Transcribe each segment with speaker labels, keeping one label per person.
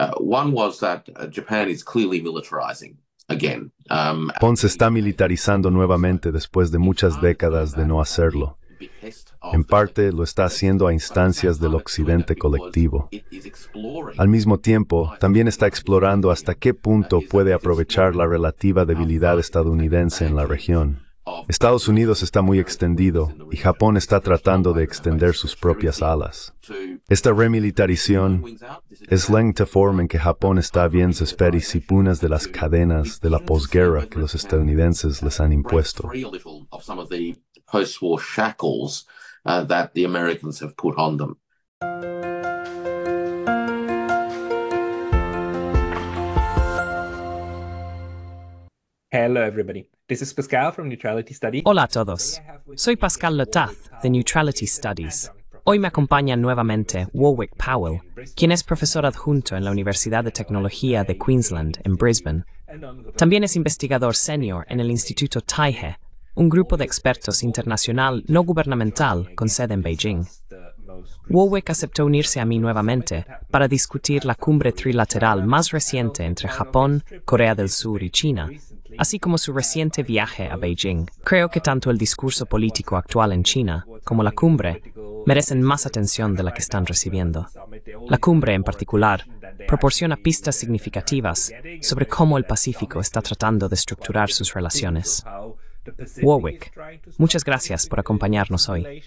Speaker 1: Uh, uh, Japón
Speaker 2: se um, está militarizando nuevamente después de muchas décadas de no hacerlo. En parte lo está haciendo a instancias del occidente colectivo. Al mismo tiempo, también está explorando hasta qué punto puede aprovechar la relativa debilidad estadounidense en la región. Estados Unidos está muy extendido y Japón está tratando de extender sus propias alas. Esta remilitarización es la forma en que Japón está bien y punas de las cadenas de la posguerra que los
Speaker 1: estadounidenses les han impuesto. Hello everybody.
Speaker 3: This is Pascal from Neutrality Hola a todos. Soy Pascal Lotaz de Neutrality Studies. Hoy me acompaña nuevamente Warwick Powell, quien es profesor adjunto en la Universidad de Tecnología de Queensland en Brisbane. También es investigador senior en el Instituto Taihe, un grupo de expertos internacional no gubernamental con sede en Beijing. Warwick aceptó unirse a mí nuevamente para discutir la cumbre trilateral más reciente entre Japón, Corea del Sur y China, así como su reciente viaje a Beijing. Creo que tanto el discurso político actual en China como la cumbre merecen más atención de la que están recibiendo. La cumbre en particular proporciona pistas significativas sobre cómo el Pacífico está tratando de estructurar sus relaciones. Warwick, muchas gracias por acompañarnos hoy.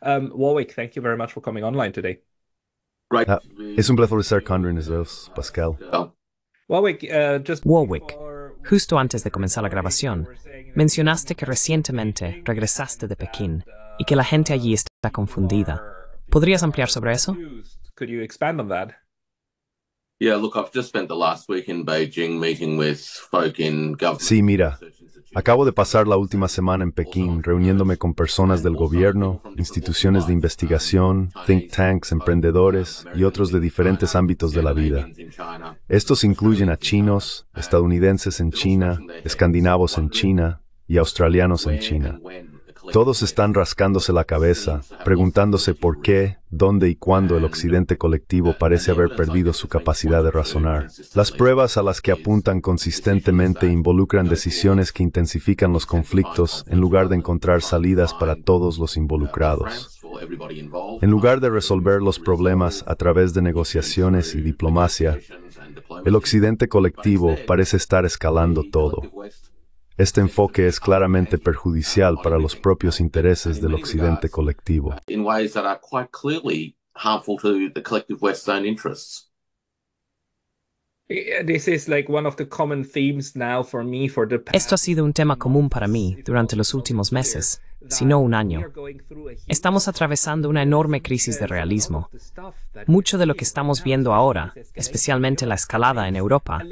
Speaker 4: Um, Warwick, thank you very much for coming online today. Ah, es un placer
Speaker 3: estar con
Speaker 2: nosotros, Pascal. Oh.
Speaker 3: Warwick, uh, justo antes de comenzar la grabación, mencionaste que recientemente regresaste de Pekín y que la gente allí está confundida. ¿Podrías ampliar sobre eso? Could
Speaker 4: you
Speaker 1: Sí, mira,
Speaker 2: Acabo de pasar la última semana en oh, Pekín reuniéndome con personas del gobierno, instituciones de investigación, think tanks, emprendedores y otros de diferentes ámbitos de la vida. Estos incluyen a chinos, estadounidenses en China, escandinavos en China y australianos en China. Todos están rascándose la cabeza, preguntándose por qué, dónde y cuándo el occidente colectivo parece haber perdido su capacidad de razonar. Las pruebas a las que apuntan consistentemente involucran decisiones que intensifican los conflictos en lugar de encontrar salidas para todos los involucrados. En lugar de resolver los problemas a través de negociaciones y diplomacia, el occidente colectivo parece estar escalando todo. Este enfoque es claramente perjudicial para los propios intereses del Occidente colectivo.
Speaker 3: Esto ha sido un tema común para mí durante los últimos meses, si no un año. Estamos atravesando una enorme crisis de realismo. Mucho de lo que estamos viendo ahora, especialmente la escalada en Europa,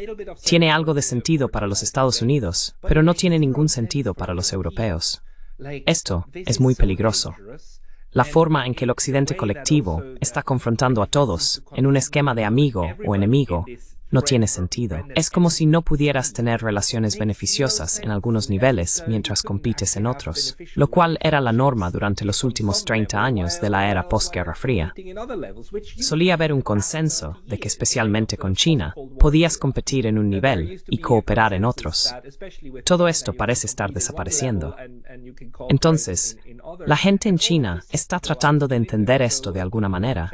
Speaker 3: tiene algo de sentido para los Estados Unidos, pero no tiene ningún sentido para los europeos. Esto es muy peligroso la forma en que el Occidente colectivo está confrontando a todos en un esquema de amigo o enemigo no tiene sentido. Es como si no pudieras tener relaciones beneficiosas en algunos niveles mientras compites en otros, lo cual era la norma durante los últimos 30 años de la era postguerra fría. Solía haber un consenso de que especialmente con China podías competir en un nivel y cooperar en otros. Todo esto parece estar desapareciendo.
Speaker 4: Entonces,
Speaker 3: la gente en China está tratando de entender esto de alguna manera.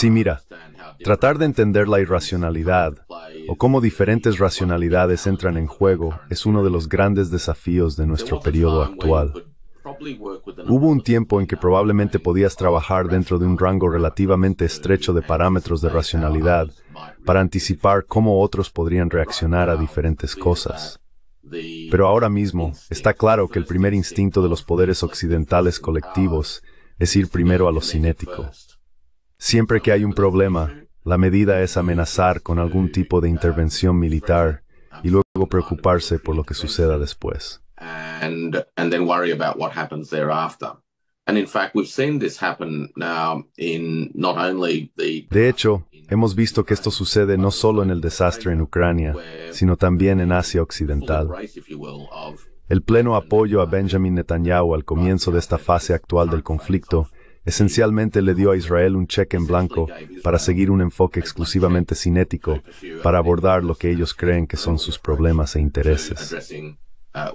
Speaker 2: Sí, mira, tratar de entender la irracionalidad o cómo diferentes racionalidades entran en juego es uno de los grandes desafíos de nuestro periodo actual. Hubo un tiempo en que probablemente podías trabajar dentro de un rango relativamente estrecho de parámetros de racionalidad para anticipar cómo otros podrían reaccionar a diferentes cosas. Pero ahora mismo está claro que el primer instinto de los poderes occidentales colectivos es ir primero a lo cinético. Siempre que hay un problema, la medida es amenazar con algún tipo de intervención militar y luego preocuparse por lo que suceda después. De hecho, hemos visto que esto sucede no solo en el desastre en Ucrania, sino también en Asia Occidental. El pleno apoyo a Benjamin Netanyahu al comienzo de esta fase actual del conflicto esencialmente le dio a Israel un cheque en blanco para seguir un enfoque exclusivamente cinético, para abordar lo que ellos creen que son sus problemas e intereses.
Speaker 1: Uh,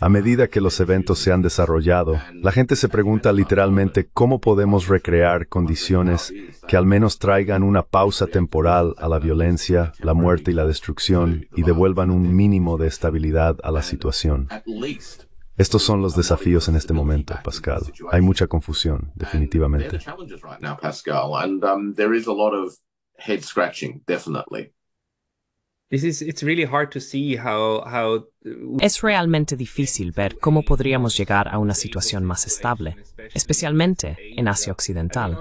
Speaker 1: a
Speaker 2: medida que los eventos se han desarrollado, la gente se pregunta literalmente cómo podemos recrear condiciones que al menos traigan una pausa temporal a la violencia, la muerte y la destrucción y devuelvan un mínimo de estabilidad a la situación. Estos son los desafíos en este momento, Pascal. Hay mucha confusión, definitivamente.
Speaker 3: Es realmente difícil ver cómo podríamos llegar a una situación más estable, especialmente en Asia Occidental.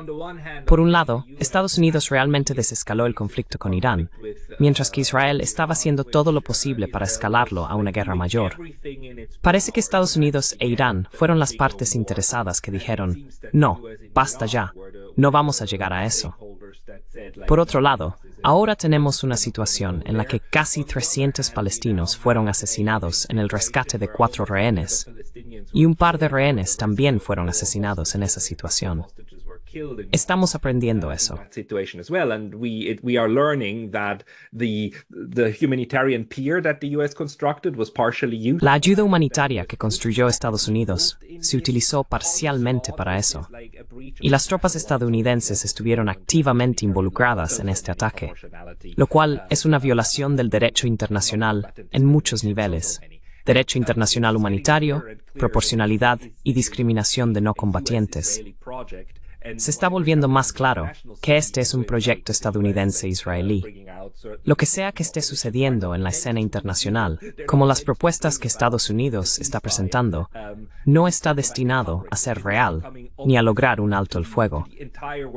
Speaker 3: Por un lado, Estados Unidos realmente desescaló el conflicto con Irán, mientras que Israel estaba haciendo todo lo posible para escalarlo a una guerra mayor. Parece que Estados Unidos e Irán fueron las partes interesadas que dijeron, no, basta ya, no vamos a llegar a eso. Por otro lado, Ahora tenemos una situación en la que casi 300 palestinos fueron asesinados en el rescate de cuatro rehenes y un par de rehenes también fueron asesinados en esa situación. Estamos aprendiendo uh, eso. La ayuda humanitaria que construyó Estados Unidos se utilizó parcialmente para eso. Y las tropas estadounidenses estuvieron activamente involucradas en este ataque, lo cual es una violación del derecho internacional en muchos niveles derecho internacional humanitario, proporcionalidad y discriminación de no combatientes se está volviendo más claro que este es un proyecto estadounidense-israelí. Lo que sea que esté sucediendo en la escena internacional, como las propuestas que Estados Unidos está presentando, no está destinado a ser real ni a lograr un alto el fuego.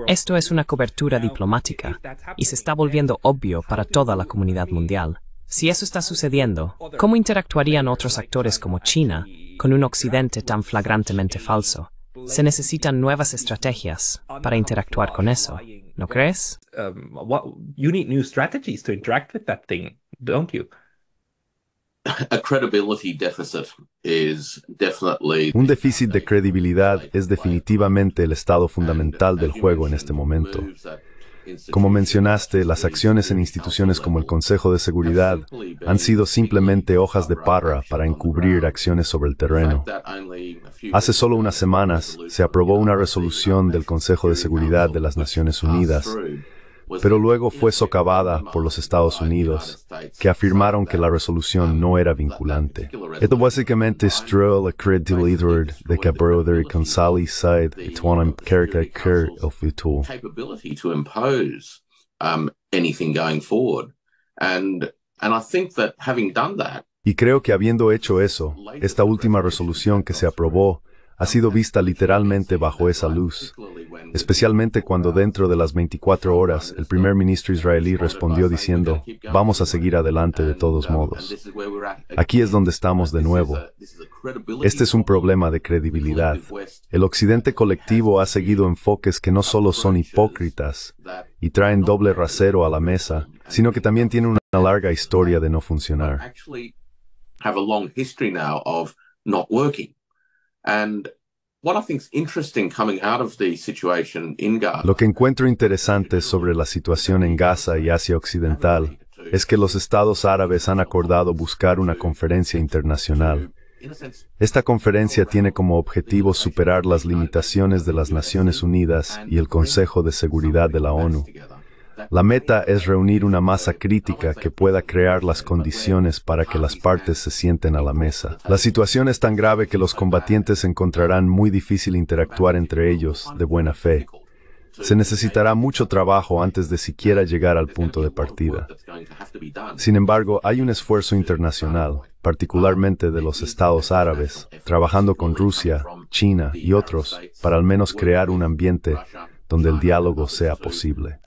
Speaker 3: Esto es una cobertura diplomática y se está volviendo obvio para toda la comunidad mundial. Si eso está sucediendo, ¿cómo interactuarían otros actores como China con un Occidente tan flagrantemente falso? se necesitan nuevas estrategias para interactuar con eso, ¿no crees?
Speaker 1: Un déficit de
Speaker 2: credibilidad es definitivamente el estado fundamental del juego en este momento. Como mencionaste, las acciones en instituciones como el Consejo de Seguridad han sido simplemente hojas de parra para encubrir acciones sobre el terreno. Hace solo unas semanas se aprobó una resolución del Consejo de Seguridad de las Naciones Unidas pero luego fue socavada por los Estados Unidos, que afirmaron que la resolución no era vinculante. Esto básicamente es la credibilidad de que Brother y Consali Said Etuanan Karikakir el futuro.
Speaker 1: Capability to impose um, anything going forward. And, and I think that having done that,
Speaker 2: y creo que habiendo hecho eso, esta última resolución que se aprobó ha sido vista literalmente bajo esa luz, especialmente cuando dentro de las 24 horas el primer ministro israelí respondió diciendo, vamos a seguir adelante de todos modos. Aquí es donde estamos de nuevo. Este es un problema de credibilidad. El occidente colectivo ha seguido enfoques que no solo son hipócritas y traen doble rasero a la mesa, sino que también tienen una larga historia de no funcionar. Lo que encuentro interesante sobre la situación en Gaza y Asia Occidental es que los estados árabes han acordado buscar una conferencia internacional. Esta conferencia tiene como objetivo superar las limitaciones de las Naciones Unidas y el Consejo de Seguridad de la ONU la meta es reunir una masa crítica que pueda crear las condiciones para que las partes se sienten a la mesa. La situación es tan grave que los combatientes encontrarán muy difícil interactuar entre ellos de buena fe. Se necesitará mucho trabajo antes de siquiera llegar al punto de partida. Sin embargo, hay un esfuerzo internacional, particularmente de los estados árabes, trabajando con Rusia, China y otros, para al menos crear un ambiente donde el diálogo sea posible.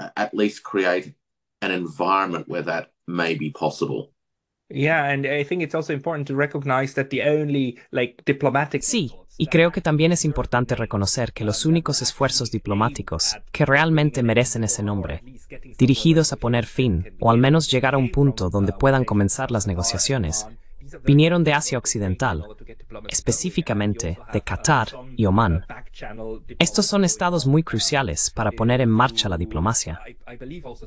Speaker 3: Sí, y creo que también es importante reconocer que los únicos esfuerzos diplomáticos que realmente merecen ese nombre, dirigidos a poner fin o al menos llegar a un punto donde puedan comenzar las negociaciones, vinieron de Asia Occidental, específicamente de Qatar y Omán. Estos son estados muy cruciales para poner en marcha la diplomacia.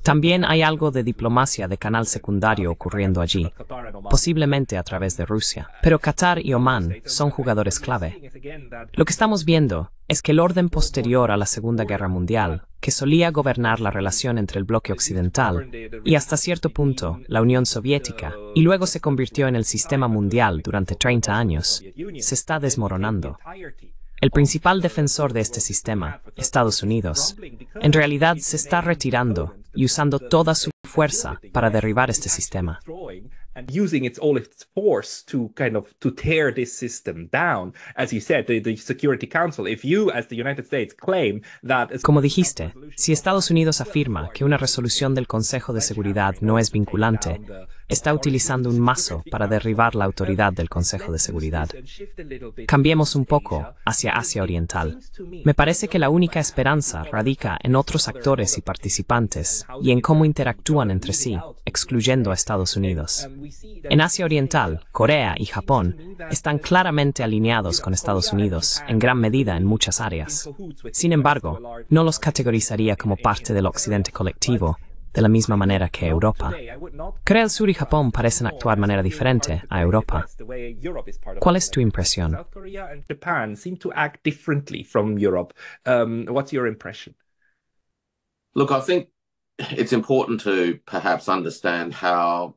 Speaker 3: También hay algo de diplomacia de canal secundario ocurriendo allí, posiblemente a través de Rusia. Pero Qatar y Omán son jugadores clave. Lo que estamos viendo es que el orden posterior a la Segunda Guerra Mundial, que solía gobernar la relación entre el bloque occidental y hasta cierto punto la Unión Soviética, y luego se convirtió en el sistema mundial durante 30 años, se está desmoronando. El principal defensor de este sistema, Estados Unidos, en realidad se está retirando y usando toda su fuerza para derribar este sistema.
Speaker 4: and using its all its force to kind of to tear this system down. As you said, the, the Security Council,
Speaker 3: if you as the United States claim that Como dijiste, si Estados Unidos afirma que una resolución del Consejo de Seguridad no es vinculante, está utilizando un mazo para derribar la autoridad del Consejo de Seguridad. Cambiemos un poco hacia Asia Oriental. Me parece que la única esperanza radica en otros actores y participantes y en cómo interactúan entre sí, excluyendo a Estados Unidos. En Asia Oriental, Corea y Japón están claramente alineados con Estados Unidos en gran medida en muchas áreas. Sin embargo, no los categorizaría como parte del Occidente colectivo de la misma manera que Europa. Corea del Sur y Japón parecen actuar de manera diferente a Europa. ¿Cuál es tu impresión?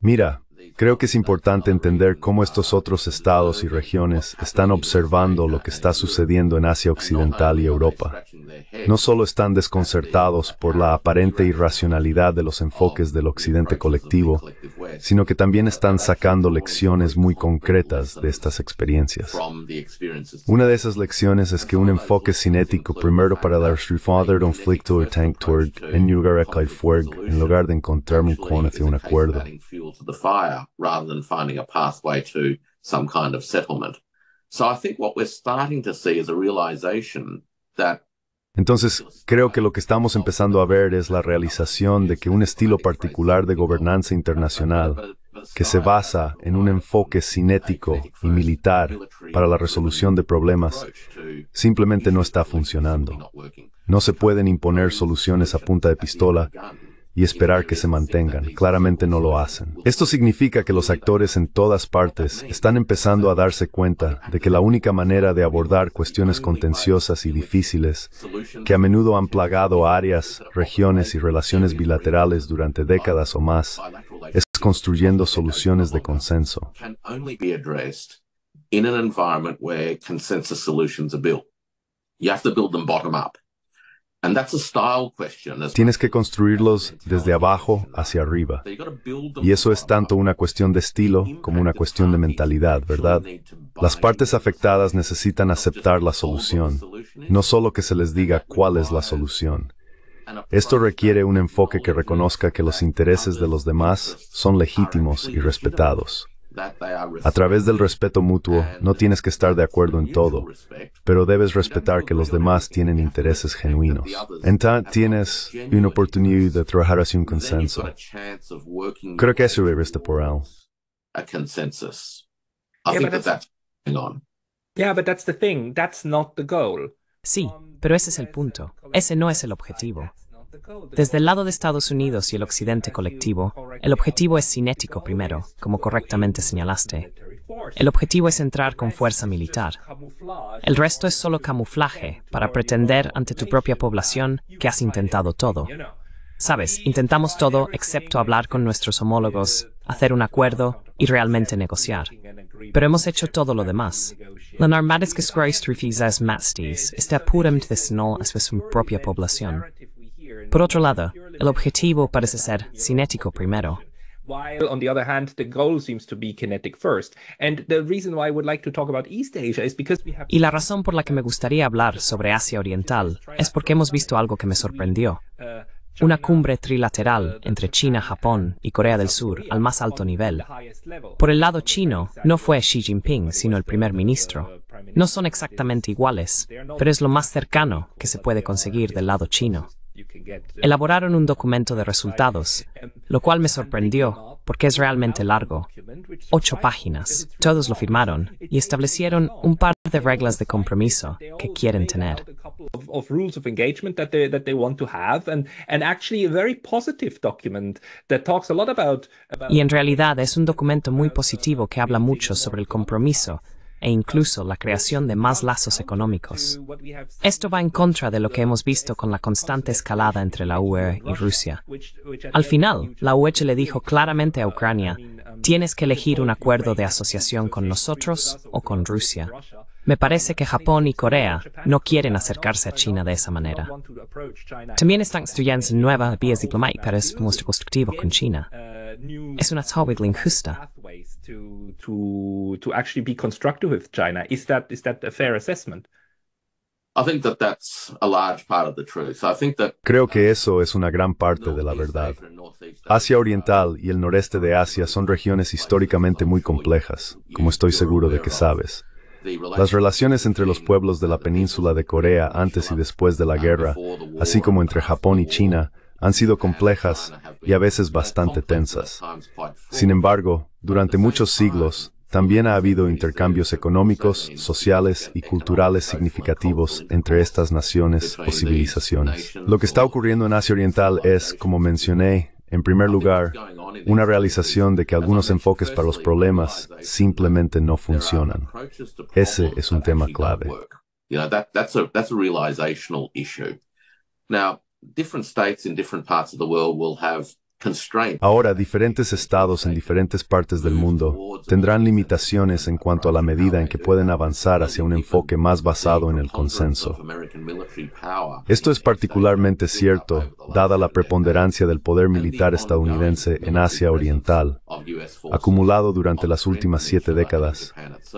Speaker 2: Mira, Creo que es importante entender cómo estos otros estados y regiones están observando lo que está sucediendo en Asia Occidental y Europa. No solo están desconcertados por la aparente irracionalidad de los enfoques del Occidente colectivo, sino que también están sacando lecciones muy concretas de estas experiencias. Una de esas lecciones es que un enfoque cinético primero para dar Father flick to a en toward en
Speaker 1: lugar de encontrar un con hacia un acuerdo rather than finding a pathway to some kind of settlement.
Speaker 2: Entonces, creo que lo que estamos empezando a ver es la realización de que un estilo particular de gobernanza internacional que se basa en un enfoque cinético y militar para la resolución de problemas, simplemente no está funcionando. No se pueden imponer soluciones a punta de pistola y esperar que se mantengan. Claramente no lo hacen. Esto significa que los actores en todas partes están empezando a darse cuenta de que la única manera de abordar cuestiones contenciosas y difíciles, que a menudo han plagado áreas, regiones y relaciones bilaterales durante décadas o más, es construyendo soluciones de consenso.
Speaker 1: You have to build them bottom up.
Speaker 2: Tienes que construirlos desde abajo hacia arriba. Y eso es tanto una cuestión de estilo como una cuestión de mentalidad, ¿verdad? Las partes afectadas necesitan aceptar la solución, no solo que se les diga cuál es la solución. Esto requiere un enfoque que reconozca que los intereses de los demás son legítimos y respetados.
Speaker 1: A través
Speaker 2: del respeto mutuo, no tienes que estar de acuerdo en todo, pero debes respetar que los demás tienen intereses genuinos. Entonces tienes una oportunidad de trabajar hacia un consenso. Creo que eso es este Porel.
Speaker 3: Sí, pero ese es el punto. Ese no es el objetivo. Desde el lado de Estados Unidos y el occidente colectivo, el objetivo es cinético primero, como correctamente señalaste. El objetivo es entrar con fuerza militar. El resto es solo camuflaje para pretender ante tu propia población que has intentado todo. Sabes, intentamos todo excepto hablar con nuestros homólogos, hacer un acuerdo y realmente negociar. Pero hemos hecho todo lo demás. La es este de a su propia población. Por otro lado, el objetivo parece ser cinético primero. Y la razón por la que me gustaría hablar sobre Asia Oriental es porque hemos visto algo que me sorprendió. Una cumbre trilateral entre China, Japón y Corea del Sur al más alto nivel. Por el lado chino, no fue Xi Jinping, sino el primer ministro. No son exactamente iguales, pero es lo más cercano que se puede conseguir del lado chino. Elaboraron un documento de resultados, lo cual me sorprendió porque es realmente largo, ocho páginas, todos lo firmaron y establecieron un par de reglas de compromiso que quieren tener. Y en realidad es un documento muy positivo que habla mucho sobre el compromiso e incluso la creación de más lazos económicos. Esto va en contra de lo que hemos visto con la constante escalada entre la UE y Rusia. Al final, la UE le dijo claramente a Ucrania, tienes que elegir un acuerdo de asociación con nosotros o con Rusia. Me parece que Japón y Corea no quieren acercarse a China de esa manera. También están estudiando nuevas vías diplomáticas es nuestro constructivo con China. Es una tawigling justa to
Speaker 2: Creo que uh, eso es una gran parte de la verdad. Asia Oriental y el noreste de Asia son regiones históricamente muy complejas, como estoy seguro de que sabes. Las relaciones entre los pueblos de la península de Corea antes y después de la guerra, así como entre Japón y China, han sido complejas y a veces bastante tensas. Sin embargo, durante muchos siglos, también ha habido intercambios económicos, sociales y culturales significativos entre estas naciones o civilizaciones. Lo que está ocurriendo en Asia Oriental es, como mencioné, en primer lugar, una realización de que algunos enfoques para los problemas simplemente no funcionan. Ese es un tema clave. Ahora, diferentes estados en diferentes partes del mundo tendrán limitaciones en cuanto a la medida en que pueden avanzar hacia un enfoque más basado en el consenso. Esto es particularmente cierto, dada la preponderancia del poder militar estadounidense en Asia Oriental, acumulado durante las últimas siete décadas,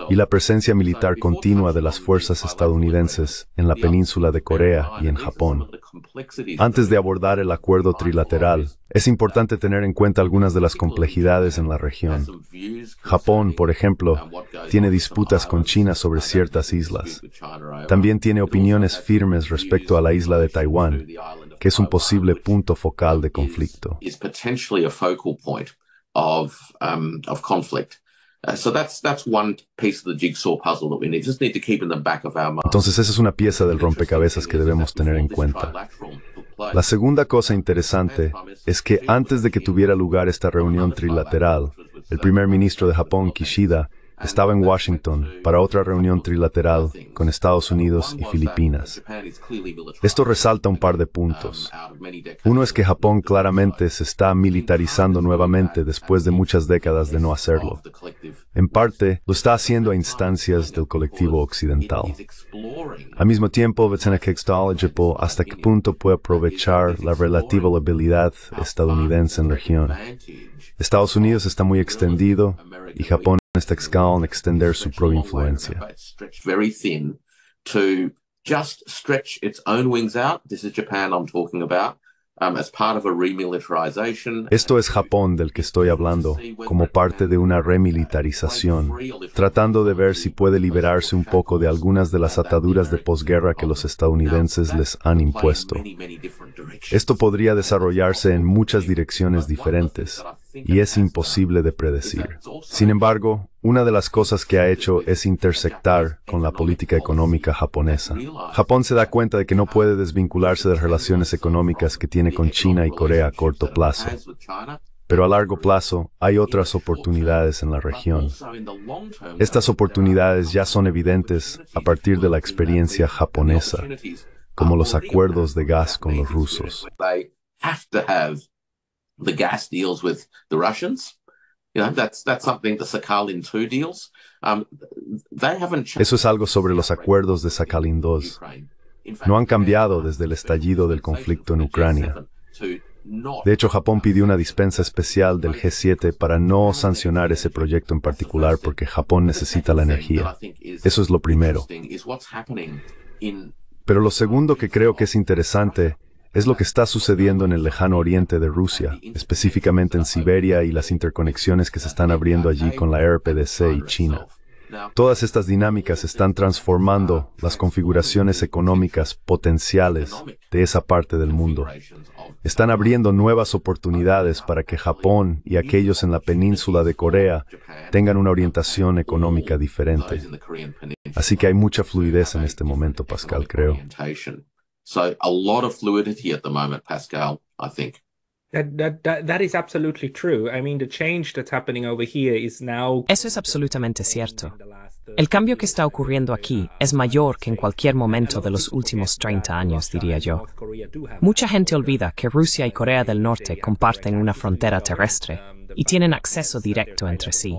Speaker 2: y la presencia militar continua de las fuerzas estadounidenses en la península de Corea y en Japón. Antes de abordar el acuerdo trilateral, es importante tener en cuenta algunas de las complejidades en la región. Japón, por ejemplo, tiene disputas con China sobre ciertas islas. También tiene opiniones firmes respecto a la isla de Taiwán, que es un posible punto focal de conflicto. Entonces esa es una pieza del rompecabezas que debemos tener en cuenta. La segunda cosa interesante es que antes de que tuviera lugar esta reunión trilateral, el primer ministro de Japón, Kishida, estaba en Washington para otra reunión trilateral con Estados Unidos y Filipinas. Esto resalta un par de puntos. Uno es que Japón claramente se está militarizando nuevamente después de muchas décadas de no hacerlo. En parte, lo está haciendo a instancias del colectivo occidental. Al mismo tiempo, hasta qué punto puede aprovechar la relativa habilidad estadounidense en la región. Estados Unidos está muy extendido y Japón extender su pro influencia. Esto es Japón del que estoy hablando, como parte de una remilitarización, tratando de ver si puede liberarse un poco de algunas de las ataduras de posguerra que los estadounidenses les han impuesto. Esto podría desarrollarse en muchas direcciones diferentes, y es imposible de predecir. Sin embargo, una de las cosas que ha hecho es intersectar con la política económica japonesa. Japón se da cuenta de que no puede desvincularse de relaciones económicas que tiene con China y Corea a corto plazo. Pero a largo plazo hay otras oportunidades en la región. Estas oportunidades ya son evidentes a partir de la experiencia japonesa,
Speaker 1: como los acuerdos de gas con los rusos.
Speaker 2: Eso es algo sobre los acuerdos de Sakhalin 2. No han cambiado desde el estallido del conflicto en Ucrania. De hecho, Japón pidió una dispensa especial del G7 para no sancionar ese proyecto en particular porque Japón necesita la energía. Eso es lo primero. Pero lo segundo que creo que es interesante es lo que está sucediendo en el lejano oriente de Rusia, específicamente en Siberia y las interconexiones que se están abriendo allí con la RPDC y China. Todas estas dinámicas están transformando las configuraciones económicas potenciales de esa parte del mundo. Están abriendo nuevas oportunidades para que Japón y aquellos en la península de Corea tengan una orientación económica diferente. Así que hay mucha fluidez en este momento, Pascal, creo.
Speaker 1: Eso
Speaker 4: es absolutamente
Speaker 3: cierto. El cambio que está ocurriendo aquí es mayor que en cualquier momento de los últimos 30 años, diría yo. Mucha gente olvida que Rusia y Corea del Norte comparten una frontera terrestre y tienen acceso directo entre sí.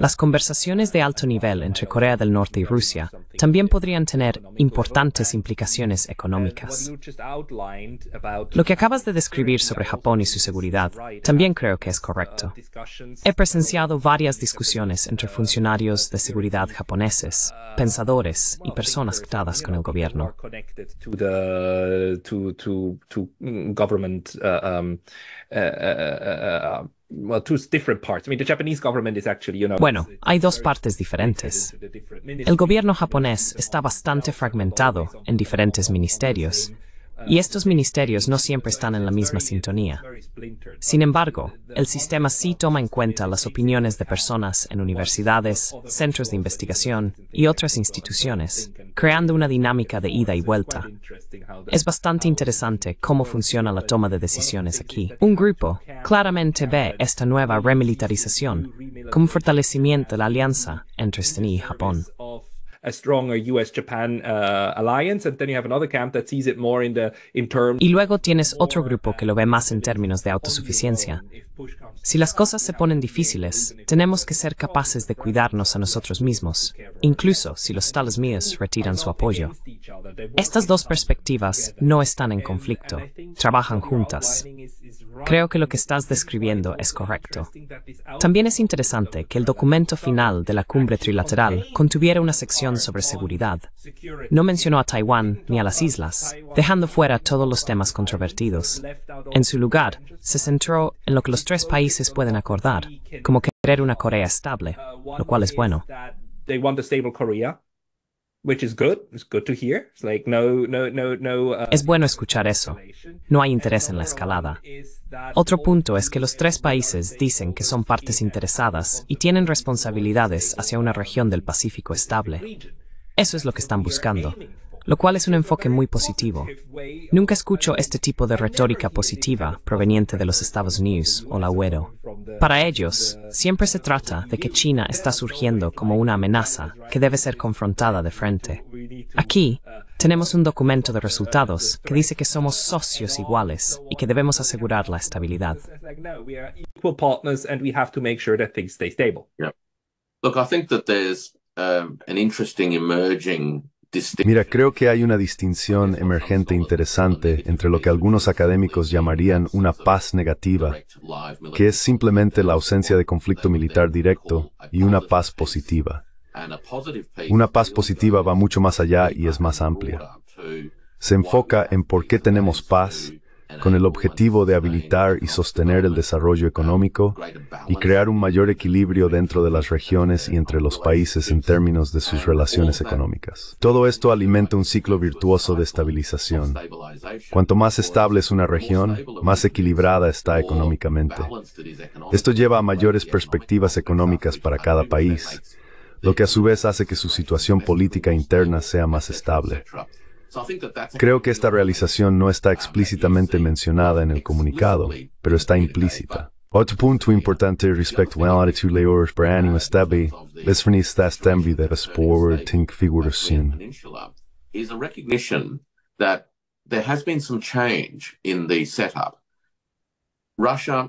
Speaker 3: Las conversaciones de alto nivel entre Corea del Norte y Rusia también podrían tener importantes implicaciones económicas. Lo que acabas de describir sobre Japón y su seguridad también creo que es correcto. He presenciado varias discusiones entre funcionarios de seguridad japoneses, pensadores y personas conectadas con el gobierno.
Speaker 4: Bueno, uh, hay dos
Speaker 3: partes diferentes. El gobierno japonés está bastante fragmentado en diferentes ministerios y estos ministerios no siempre están en la misma sintonía. Sin embargo, el sistema sí toma en cuenta las opiniones de personas en universidades, centros de investigación y otras instituciones, creando una dinámica de ida y vuelta. Es bastante interesante cómo funciona la toma de decisiones aquí. Un grupo claramente ve esta nueva remilitarización como fortalecimiento de la alianza entre Estados y Japón. Y luego tienes otro grupo que lo ve más en términos de autosuficiencia. Si las cosas se ponen difíciles, tenemos que ser capaces de cuidarnos a nosotros mismos, incluso si los tales míos retiran su apoyo. Estas dos perspectivas no están en conflicto, trabajan juntas. Creo que lo que estás describiendo es correcto. También es interesante que el documento final de la cumbre trilateral contuviera una sección sobre seguridad. No mencionó a Taiwán ni a las islas, dejando fuera todos los temas controvertidos. En su lugar, se centró en lo que los tres países pueden acordar, como querer una Corea estable, lo cual es bueno. Es bueno escuchar eso. No hay interés en la escalada. Otro punto es que los tres países dicen que son partes interesadas y tienen responsabilidades hacia una región del Pacífico estable. Eso es lo que están buscando lo cual es un enfoque muy positivo. Nunca escucho este tipo de retórica positiva proveniente de los Estados Unidos o la UEDO. Para ellos, siempre se trata de que China está surgiendo como una amenaza que debe ser confrontada de frente. Aquí, tenemos un documento de resultados que dice que somos socios iguales y que debemos asegurar
Speaker 1: la estabilidad. Look, I think that there's um, Mira, creo que
Speaker 2: hay una distinción emergente interesante entre lo que algunos académicos llamarían una paz negativa, que es simplemente la ausencia de conflicto militar directo, y una paz positiva. Una paz positiva va mucho más allá y es más amplia. Se enfoca en por qué tenemos paz, con el objetivo de habilitar y sostener el desarrollo económico y crear un mayor equilibrio dentro de las regiones y entre los países en términos de sus relaciones económicas. Todo esto alimenta un ciclo virtuoso de estabilización. Cuanto más estable es una región, más equilibrada está económicamente. Esto lleva a mayores perspectivas económicas para cada país, lo que a su vez hace que su situación política interna sea más estable. Creo que esta realización no está explícitamente mencionada en el comunicado, pero está implícita. Otro punto importante respecto a la actitud leor es es de las forward think figuración.
Speaker 1: Is a recognition that there Rusia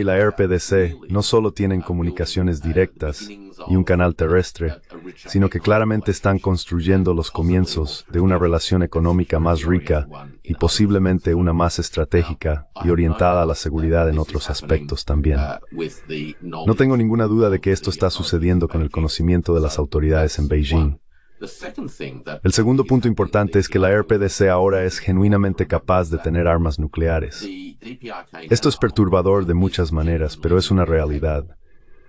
Speaker 2: y la RPDC no solo tienen comunicaciones uh, directas y un canal terrestre, sino que claramente están construyendo los comienzos de una relación económica más rica y posiblemente una más estratégica y orientada a la seguridad en otros aspectos también.
Speaker 1: Uh, no
Speaker 2: tengo ninguna duda de que esto está sucediendo con el conocimiento de las autoridades en Beijing
Speaker 1: el
Speaker 2: segundo punto importante es que la RPDC ahora es genuinamente capaz de tener armas nucleares. Esto es perturbador de muchas maneras, pero es una realidad.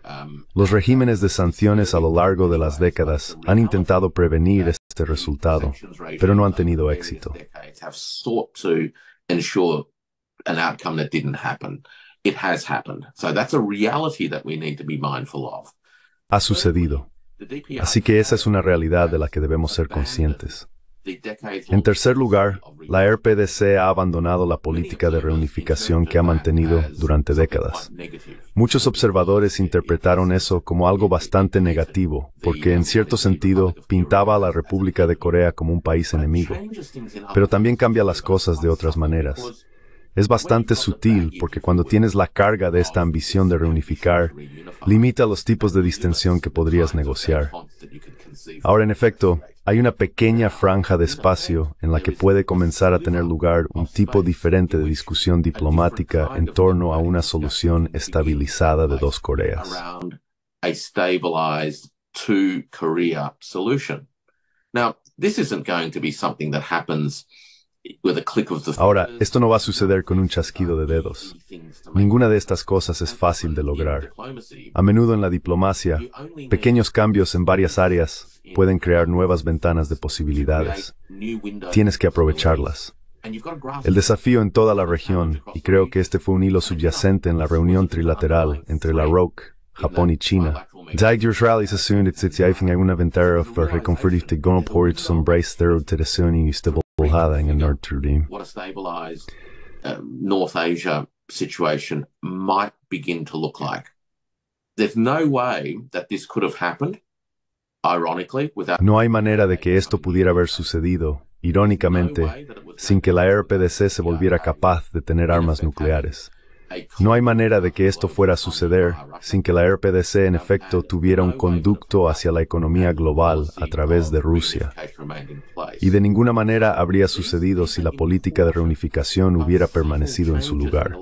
Speaker 2: Um, Los regímenes de sanciones a lo largo de las décadas han intentado prevenir este resultado, pero no han tenido éxito.
Speaker 1: Ha sucedido. Así
Speaker 2: que esa es una realidad de la que debemos ser conscientes. En tercer lugar, la RPDC ha abandonado la política de reunificación que ha mantenido durante décadas. Muchos observadores interpretaron eso como algo bastante negativo, porque en cierto sentido pintaba a la República de Corea como un país enemigo. Pero también cambia las cosas de otras maneras. Es bastante sutil porque cuando tienes la carga de esta ambición de reunificar, limita los tipos de distensión que podrías negociar. Ahora, en efecto, hay una pequeña franja de espacio en la que puede comenzar a tener lugar un tipo diferente de discusión diplomática en torno a una solución estabilizada de dos Coreas.
Speaker 1: Now, this isn't going to be something that happens Ahora,
Speaker 2: esto no va a suceder con un chasquido de dedos. Ninguna de estas cosas es fácil de lograr. A menudo en la diplomacia, pequeños cambios en varias áreas pueden crear nuevas ventanas de posibilidades. Tienes que aprovecharlas. El desafío en toda la región, y creo que este fue un hilo subyacente en la reunión trilateral entre la ROC, Japón y China, having in North
Speaker 1: What a stabilized uh, North Asia situation might begin to look like. There's no way that this could have happened, ironically, without... No
Speaker 2: hay manera de que esto pudiera haber sucedido, irónicamente, sin que la RPDC se volviera capaz de tener armas nucleares. No hay manera de que esto fuera a suceder sin que la RPDC en efecto tuviera un conducto hacia la economía global a través de Rusia. Y de ninguna manera habría sucedido si la política de reunificación hubiera permanecido en su lugar.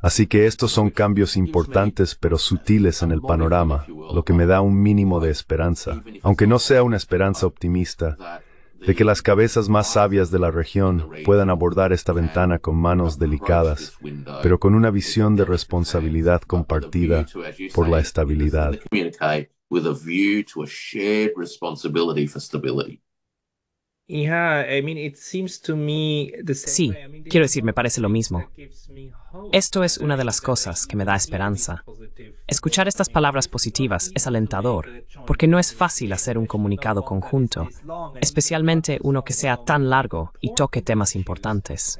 Speaker 2: Así que estos son cambios importantes pero sutiles en el panorama, lo que me da un mínimo de esperanza. Aunque no sea una esperanza optimista, de que las cabezas más sabias de la región puedan abordar esta ventana con manos delicadas, pero con una visión de responsabilidad
Speaker 1: compartida por la estabilidad.
Speaker 3: Sí, quiero decir, me parece lo mismo. Esto es una de las cosas que me da esperanza, Escuchar estas palabras positivas es alentador, porque no es fácil hacer un comunicado conjunto, especialmente uno que sea tan largo y toque temas importantes.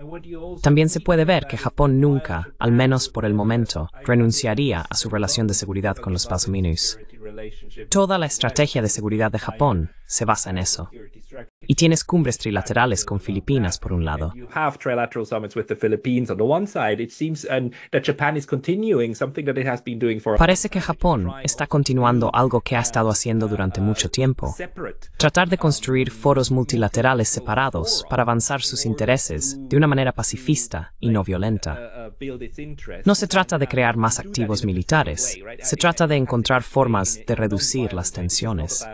Speaker 3: También se puede ver que Japón nunca, al menos por el momento, renunciaría a su relación de seguridad con los Estados Toda la estrategia de seguridad de Japón se basa en eso. Y tienes cumbres trilaterales con Filipinas por un lado. Parece que Japón está continuando algo que ha estado haciendo durante mucho tiempo. Tratar de construir foros multilaterales separados para avanzar sus intereses de una manera pacifista y no violenta.
Speaker 4: Uh, uh, no se
Speaker 3: trata de crear más activos militares, se trata de encontrar formas de reducir las tensiones.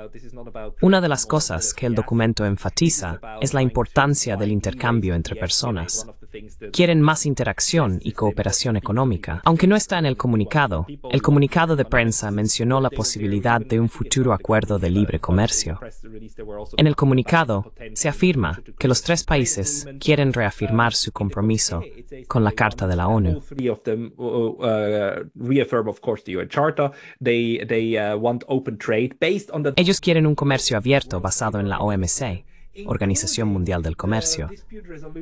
Speaker 3: Una de las cosas que el documento en es la importancia del intercambio entre personas. Quieren más interacción y cooperación económica. Aunque no está en el comunicado, el comunicado de prensa mencionó la posibilidad de un futuro acuerdo de libre comercio.
Speaker 4: En el comunicado
Speaker 3: se afirma que los tres países quieren reafirmar su compromiso con la Carta de la ONU.
Speaker 4: Uh, uh, uh,
Speaker 3: Ellos quieren un comercio abierto basado en la OMC Organización Mundial del Comercio,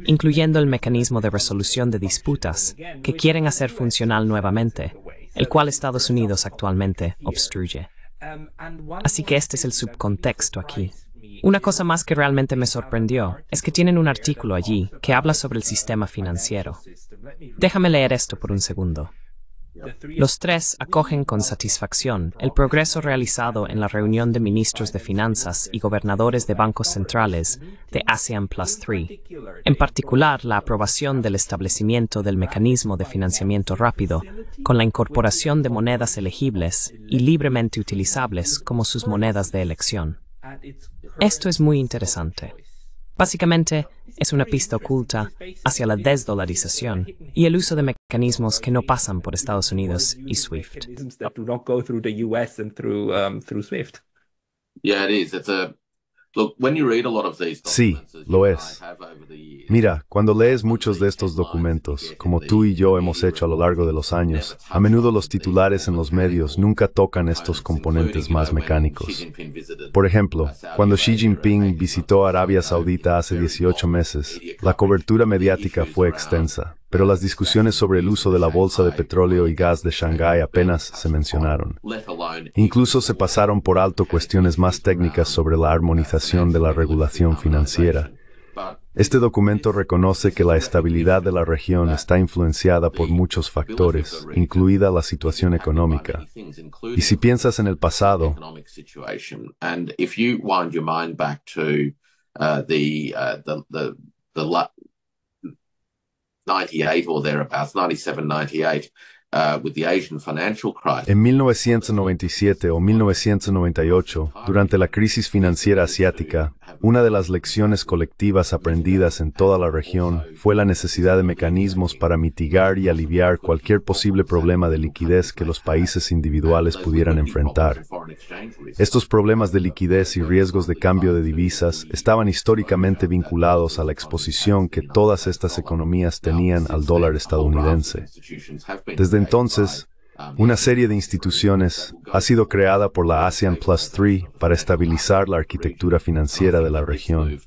Speaker 3: incluyendo el mecanismo de resolución de disputas que quieren hacer funcional nuevamente, el cual Estados Unidos actualmente obstruye. Así que este es el subcontexto aquí. Una cosa más que realmente me sorprendió es que tienen un artículo allí que habla sobre el sistema financiero. Déjame leer esto por un segundo. Los tres acogen con satisfacción el progreso realizado en la reunión de ministros de finanzas y gobernadores de bancos centrales de ASEAN Plus 3, en particular la aprobación del establecimiento del mecanismo de financiamiento rápido con la incorporación de monedas elegibles y libremente utilizables como sus monedas de elección. Esto es muy interesante. Básicamente, es una pista oculta hacia la desdolarización y el uso de mecanismos que no pasan por Estados Unidos y SWIFT.
Speaker 2: Sí, lo es. Mira, cuando lees muchos de estos documentos, como tú y yo hemos hecho a lo largo de los años, a menudo los titulares en los medios nunca tocan estos componentes más mecánicos. Por ejemplo, cuando Xi Jinping visitó Arabia uh, Saudita hace 18 meses, la cobertura mediática fue extensa pero las discusiones sobre el uso de la bolsa de petróleo y gas de Shanghái apenas se mencionaron. Incluso se pasaron por alto cuestiones más técnicas sobre la armonización de la regulación financiera. Este documento reconoce que la estabilidad de la región está influenciada por muchos factores, incluida la situación económica. Y si piensas en el pasado,
Speaker 1: 98 or thereabouts, 97, 98. Uh,
Speaker 2: en 1997 o 1998, durante la crisis financiera asiática, una de las lecciones colectivas aprendidas en toda la región fue la necesidad de mecanismos para mitigar y aliviar cualquier posible problema de liquidez que los países individuales pudieran enfrentar. Estos problemas de liquidez y riesgos de cambio de divisas estaban históricamente vinculados a la exposición que todas estas economías tenían al dólar estadounidense entonces, una serie de instituciones ha sido creada por la ASEAN Plus 3 para estabilizar la arquitectura financiera de la región.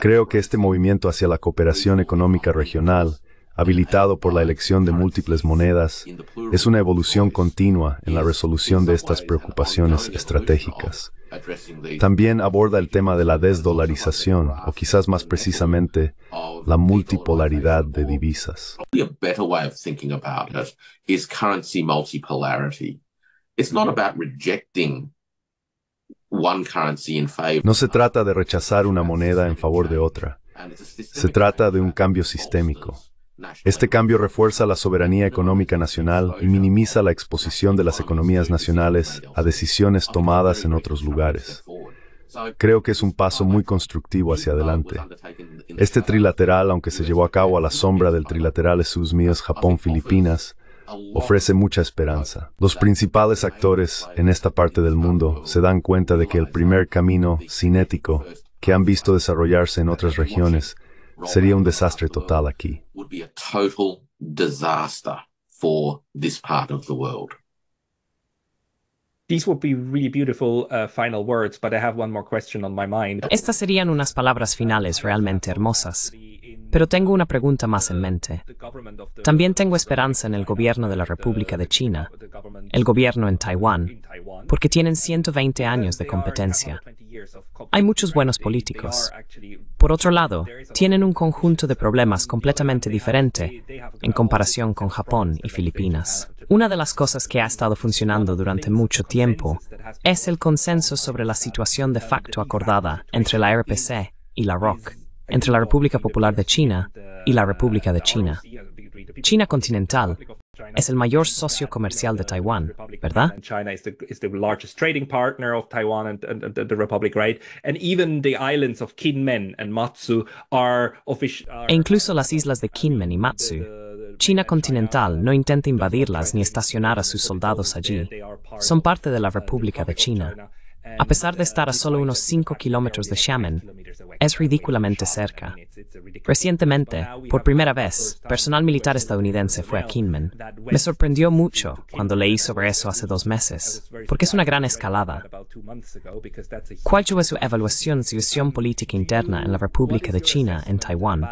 Speaker 2: Creo que este movimiento hacia la cooperación económica regional, habilitado por la elección de múltiples monedas, es una evolución continua en la resolución de estas preocupaciones estratégicas. También aborda el tema de la desdolarización, o quizás más precisamente, la multipolaridad de divisas. No se trata de rechazar una moneda en favor de otra. Se trata de un cambio sistémico. Este cambio refuerza la soberanía económica nacional y minimiza la exposición de las economías nacionales a decisiones tomadas en otros lugares. Creo que es un paso muy constructivo hacia adelante. Este trilateral, aunque se llevó a cabo a la sombra del trilateral sus míos Japón, Filipinas, ofrece mucha esperanza. Los principales actores en esta parte del mundo se dan cuenta de que el primer camino cinético que han visto desarrollarse en otras regiones Sería un
Speaker 1: desastre total aquí.
Speaker 3: Estas serían unas palabras finales realmente hermosas. Pero tengo una pregunta más en mente. También tengo esperanza en el gobierno de la República de China, el gobierno en Taiwán, porque tienen 120 años de competencia. Hay muchos buenos políticos. Por otro lado, tienen un conjunto de problemas completamente diferente en comparación con Japón y Filipinas. Una de las cosas que ha estado funcionando durante mucho tiempo es el consenso sobre la situación de facto acordada entre la RPC y la ROC, entre la República Popular de China y la República de China. China continental es el mayor socio comercial de Taiwán, ¿verdad?
Speaker 4: China E
Speaker 3: incluso las islas de Kinmen y Matsu. China continental no intenta invadirlas ni estacionar a sus soldados allí. Son parte de la República de China. A pesar de estar a solo unos 5 kilómetros de Xiamen, es ridículamente cerca. Recientemente, por primera vez, personal militar estadounidense fue a Kinmen. Me sorprendió mucho cuando leí sobre eso hace dos meses, porque es una gran escalada. ¿Cuál fue su evaluación de situación política interna en la República de China en Taiwán?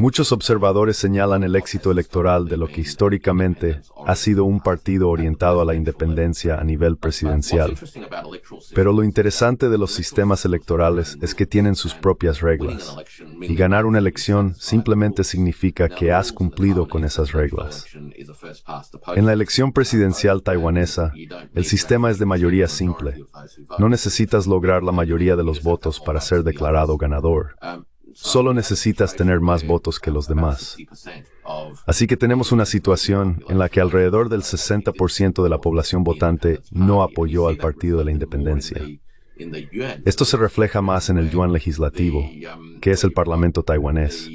Speaker 2: Muchos observadores señalan el éxito electoral de lo que históricamente ha sido un partido orientado a la independencia a nivel presidencial. Pero lo interesante de los sistemas electorales es que tienen sus propias reglas. Y ganar una elección simplemente significa que has cumplido con esas reglas. En la elección presidencial taiwanesa, el sistema es de mayoría simple. No necesitas lograr la mayoría de los votos para ser declarado ganador. Solo necesitas tener más votos que los demás. Así que tenemos una situación en la que alrededor del 60% de la población votante no apoyó al Partido de la Independencia. Esto se refleja más en el yuan legislativo, que es el Parlamento taiwanés.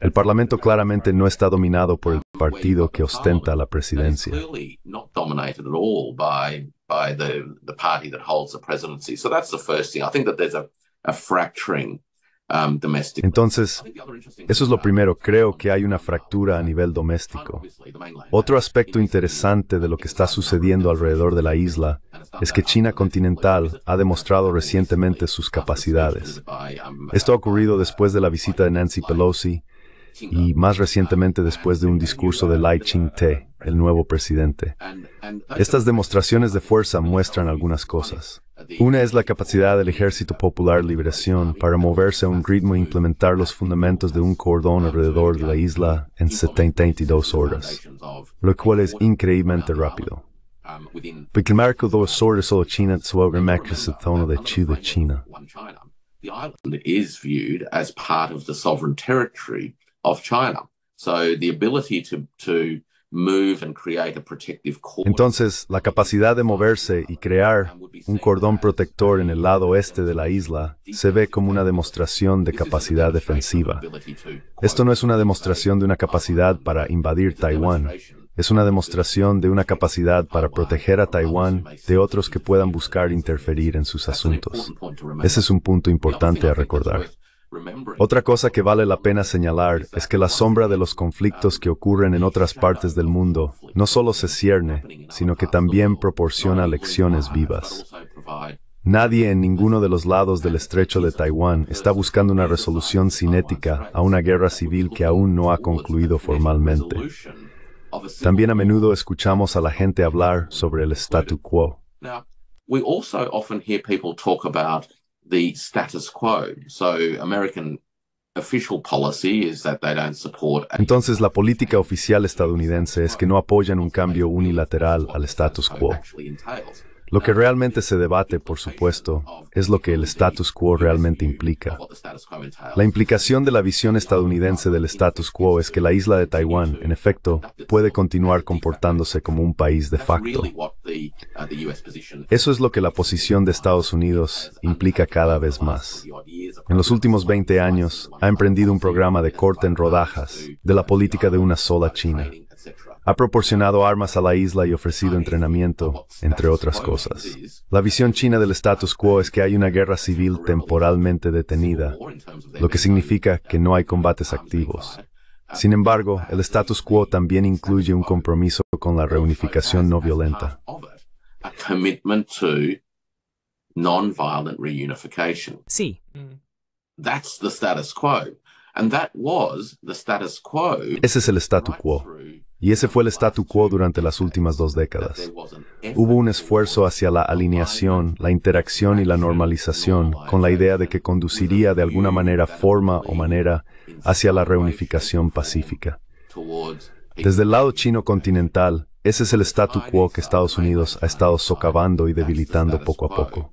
Speaker 2: El Parlamento claramente no está dominado por el partido que ostenta la presidencia
Speaker 1: by the, party that holds the presidency. So
Speaker 2: Entonces, eso es lo primero. Creo que hay una fractura a nivel doméstico. Otro aspecto interesante de lo que está sucediendo alrededor de la isla es que China continental ha demostrado recientemente sus capacidades. Um, Esto ha ocurrido uh, después de la visita de Nancy Pelosi y más recientemente después de un discurso de Lai Ching-te, el nuevo presidente. Estas demostraciones de fuerza muestran algunas cosas. Una es la capacidad del Ejército Popular Liberación para moverse a un ritmo e implementar los fundamentos de un cordón alrededor de la isla en 72 horas, lo cual es increíblemente rápido. el marco de dos horas China de China. es como parte del
Speaker 1: territorio soberano China.
Speaker 2: Entonces, la capacidad de moverse y crear un cordón protector en el lado este de la isla se ve como una demostración de capacidad defensiva. Esto no es una demostración de una capacidad para invadir Taiwán. Es una demostración de una capacidad para proteger a Taiwán de otros que puedan buscar interferir en sus asuntos. Ese es un punto importante a recordar. Otra cosa que vale la pena señalar es que la sombra de los conflictos que ocurren en otras partes del mundo no solo se cierne, sino que también proporciona lecciones vivas. Nadie en ninguno de los lados del estrecho de Taiwán está buscando una resolución cinética a una guerra civil que aún no ha concluido formalmente. También a menudo escuchamos a la gente hablar sobre el statu quo
Speaker 1: the status quo.
Speaker 2: Entonces la política oficial estadounidense es que no apoyan un cambio unilateral al status quo. Lo que realmente se debate, por supuesto, es lo que el status quo realmente implica. La implicación de la visión estadounidense del status quo es que la isla de Taiwán, en efecto, puede continuar comportándose como un país de facto. Eso es lo que la posición de Estados Unidos implica cada vez más. En los últimos 20 años, ha emprendido un programa de corte en rodajas de la política de una sola China. Ha proporcionado armas a la isla y ofrecido entrenamiento, entre otras cosas. La visión china del status quo es que hay una guerra civil temporalmente detenida, lo que significa que no hay combates activos. Sin embargo, el status quo también incluye un compromiso con la reunificación
Speaker 1: no violenta. Sí.
Speaker 2: Ese es el status quo. Y ese fue el statu quo durante las últimas dos décadas. Hubo un esfuerzo hacia la alineación, la interacción y la normalización, con la idea de que conduciría de alguna manera forma o manera hacia la reunificación pacífica. Desde el lado chino continental, ese es el statu quo que Estados Unidos ha estado socavando y debilitando poco a poco.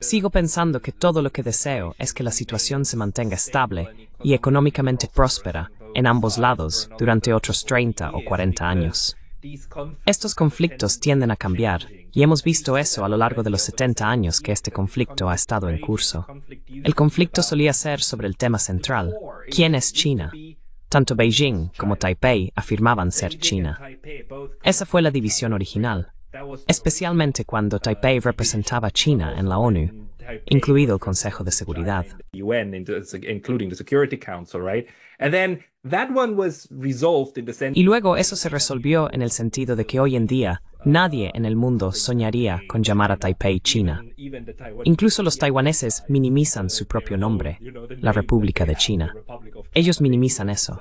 Speaker 3: Sigo pensando que todo lo que deseo es que la situación se mantenga estable y económicamente próspera en ambos lados durante otros 30 o 40 años. Estos conflictos tienden a cambiar, y hemos visto eso a lo largo de los 70 años que este conflicto ha estado en curso. El conflicto solía ser sobre el tema central, ¿quién es China? Tanto Beijing como Taipei afirmaban ser China. Esa fue la división original, especialmente cuando Taipei representaba a China en la ONU, incluido el Consejo de Seguridad.
Speaker 4: Y luego eso
Speaker 3: se resolvió en el sentido de que hoy en día nadie en el mundo soñaría con llamar a Taipei China. Incluso los taiwaneses minimizan su propio nombre, la República de China. Ellos minimizan eso.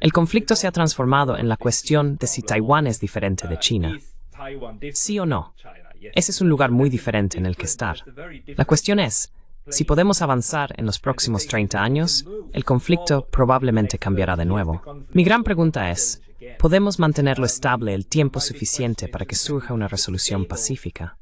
Speaker 3: El conflicto se ha transformado en la cuestión de si Taiwán es diferente de China. ¿Sí o no? Ese es un lugar muy diferente en el que estar. La cuestión es, si podemos avanzar en los próximos 30 años, el conflicto probablemente cambiará de nuevo. Mi gran pregunta es, ¿podemos mantenerlo estable el tiempo suficiente para que surja una resolución pacífica?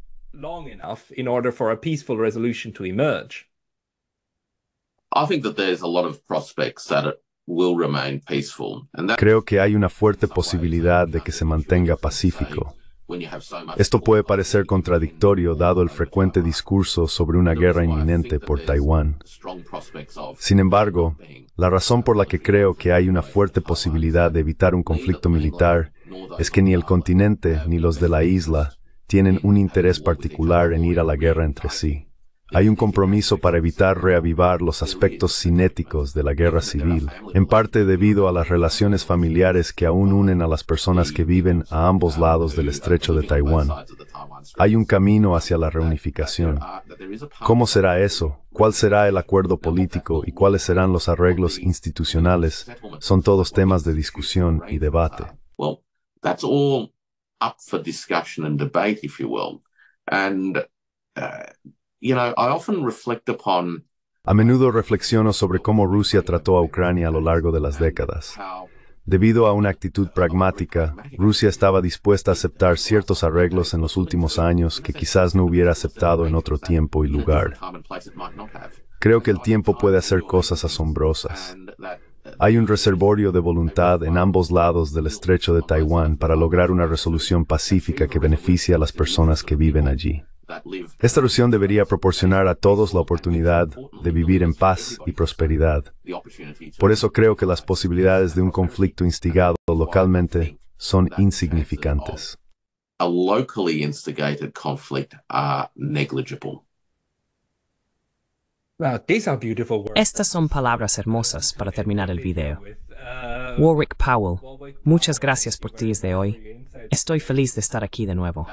Speaker 2: Creo que hay una fuerte posibilidad de que se mantenga pacífico. Esto puede parecer contradictorio dado el frecuente discurso sobre una guerra inminente por Taiwán. Sin embargo, la razón por la que creo que hay una fuerte posibilidad de evitar un conflicto militar es que ni el continente ni los de la isla tienen un interés particular en ir a la guerra entre sí. Hay un compromiso para evitar reavivar los aspectos cinéticos de la guerra civil, en parte debido a las relaciones familiares que aún unen a las personas que viven a ambos lados del estrecho de Taiwán. Hay un camino hacia la reunificación. ¿Cómo será eso? ¿Cuál será el acuerdo político y cuáles serán los arreglos institucionales? Son todos temas de discusión y debate. A menudo reflexiono sobre cómo Rusia trató a Ucrania a lo largo de las décadas. Debido a una actitud pragmática, Rusia estaba dispuesta a aceptar ciertos arreglos en los últimos años que quizás no hubiera aceptado en otro tiempo y lugar. Creo que el tiempo puede hacer cosas asombrosas. Uh, Hay un reservorio de voluntad en ambos lados del estrecho de Taiwán para lograr una resolución pacífica que beneficie a las personas que viven allí. Esta erupción debería proporcionar a todos la oportunidad de vivir en paz y prosperidad. Por eso creo que las posibilidades de un conflicto instigado localmente
Speaker 1: son insignificantes.
Speaker 3: Estas son palabras hermosas para terminar el video. Uh, Warwick Powell, muchas gracias por ti de hoy. Estoy feliz de estar aquí de nuevo.